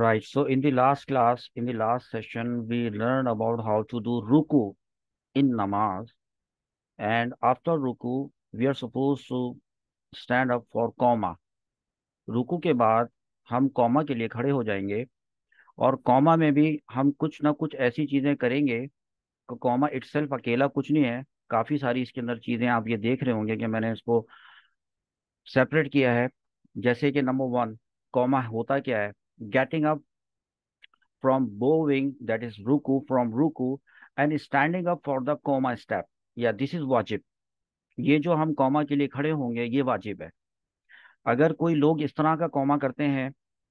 Right. So in the last class, in the last session, we learned about how to do ruku in namaz. And after ruku, we are supposed to stand up for कॉमा रुकू के बाद हम comma के लिए खड़े हो जाएंगे और कॉमा में भी हम कुछ ना कुछ ऐसी चीज़ें करेंगे कॉमा इटसेल्फ अकेला कुछ नहीं है काफ़ी सारी इसके अंदर चीज़ें आप ये देख रहे होंगे कि मैंने इसको सेपरेट किया है जैसे कि नंबर वन कॉमा होता क्या है getting up from bowing, that is ruku, from ruku, and standing up for the coma step. Yeah, this is वाजिब ये जो हम कॉमा के लिए खड़े होंगे ये वाजिब है अगर कोई लोग इस तरह का कॉमा करते हैं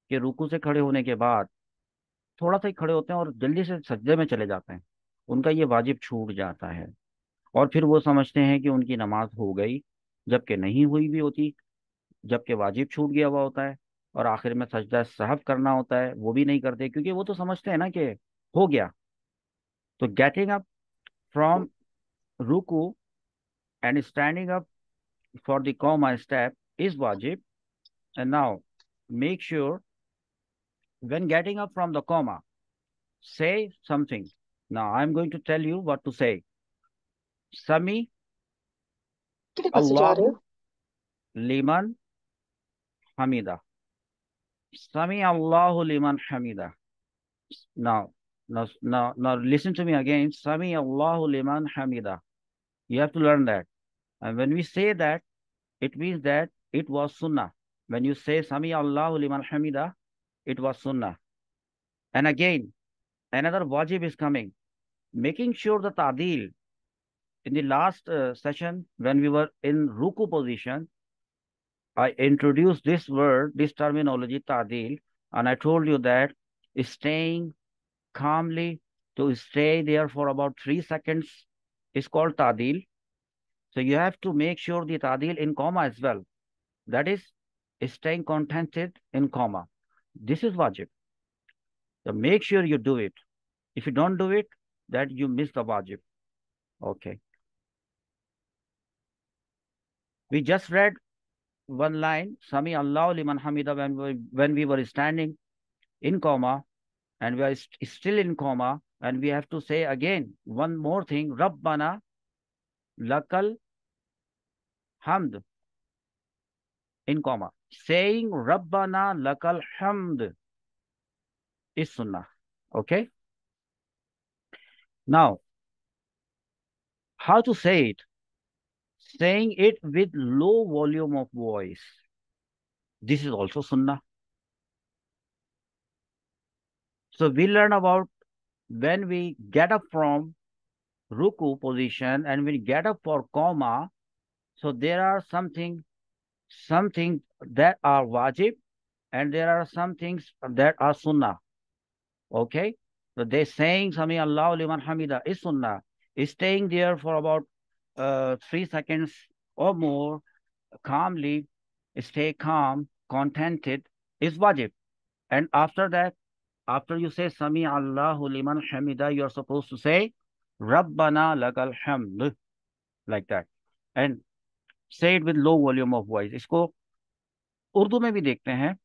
कि रुकू से खड़े होने के बाद थोड़ा सा ही खड़े होते हैं और जल्दी से सज्जे में चले जाते हैं उनका ये वाजिब छूट जाता है और फिर वो समझते हैं कि उनकी नमाज हो गई जबकि नहीं हुई भी होती जबकि वाजिब छूट गया हुआ होता है और आखिर में सजदा साहब करना होता है वो भी नहीं करते क्योंकि वो तो समझते हैं ना कि हो गया तो गेटिंग अप फ्रॉम रुकू and standing up for the कॉमा स्टेप इज वाजिब and now make sure when getting up from the कॉमा say something now I am going to tell you what to say समी लिमन Hamida Sami Allahu liman hamida. Now, now, now, now listen to me again. Sami Allahu liman hamida. You have to learn that. And when we say that, it means that it was sunnah. When you say Sami Allahu liman hamida, it was sunnah. And again, another wajib is coming. Making sure that adil, in the last uh, session, when we were in ruku position, I introduced this word, this terminology, tadil, and I told you that staying calmly to stay there for about three seconds is called tadil. So you have to make sure the tadil in comma as well. That is staying contented in comma. This is wajib. So make sure you do it. If you don't do it, that you miss the wajib. Okay. We just read one line, Sami Allahu liman hamida, when we, when we were standing in coma and we are st still in coma and we have to say again one more thing, Rabbana lakal hamd in coma. Saying Rabbana lakal hamd is sunnah. Okay? Now, how to say it? saying it with low volume of voice. This is also sunnah. So we learn about when we get up from ruku position and we get up for comma. So there are something, something that are wajib and there are some things that are sunnah. Okay? So they're saying Sami Allahu liman hamida is sunnah. Is staying there for about uh, three seconds or more calmly, stay calm, contented is wajib. And after that, after you say Sami Allahu liman hamida, you are supposed to say Rabbana lakal hamd, like that. And say it with low volume of voice. isko urdu mein bhi dekhte hain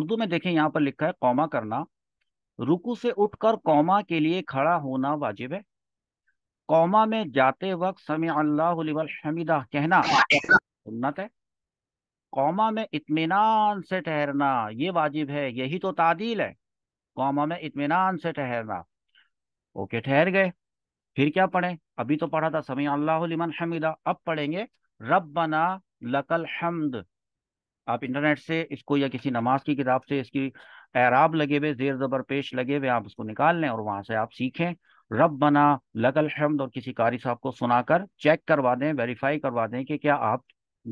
urdu mein dekhen yahan par likha hai comma karna रुकू से उठकर comma के लिए खड़ा होना वाजिब है comma में जाते वक्त समी अल्लाह हमीदा कहना सुन्नत है कौमा में इतमान से ठहरना ये वाजिब है यही तो तादील है कौमा में इतमान से ठहरना ओके ठहर गए फिर क्या पढ़े अभी तो पढ़ा था समी अल्लाह हमीदा अब पढ़ेंगे रबना लकल हमद आप इंटरनेट से इसको या किसी नमाज की किताब से इसकी एराब लगे हुए जेर जबर पेश लगे हुए आप उसको निकाल लें और वहां से आप सीखें रब बना लगल हमद और किसी कारी साहब को सुनाकर चेक करवा दें वेरीफाई करवा दें कि क्या आप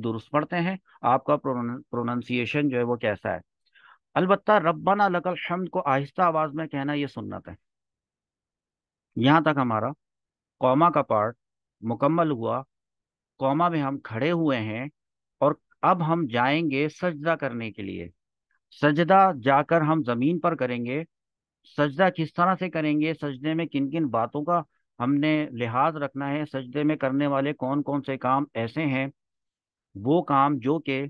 दुरुस्त पढ़ते हैं आपका प्रोनाशिएशन जो है वो कैसा है अलबत् रबाना लगल हमद को आहिस्ता आवाज में कहना ये सुन्नत है यहाँ तक हमारा कौमा का पार्ट मुकम्मल हुआ कौमा में हम खड़े हुए हैं और अब हम जाएंगे सजदा करने के लिए सजदा जाकर हम ज़मीन पर करेंगे सजदा किस तरह से करेंगे सजदे में किन किन बातों का हमने लिहाज रखना है सजदे में करने वाले कौन कौन से काम ऐसे हैं वो काम जो कि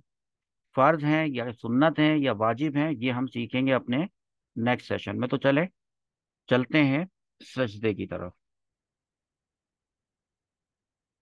फ़र्ज़ हैं या सुन्नत हैं या वाजिब हैं ये हम सीखेंगे अपने नेक्स्ट सेशन में तो चले चलते हैं सजदे की तरफ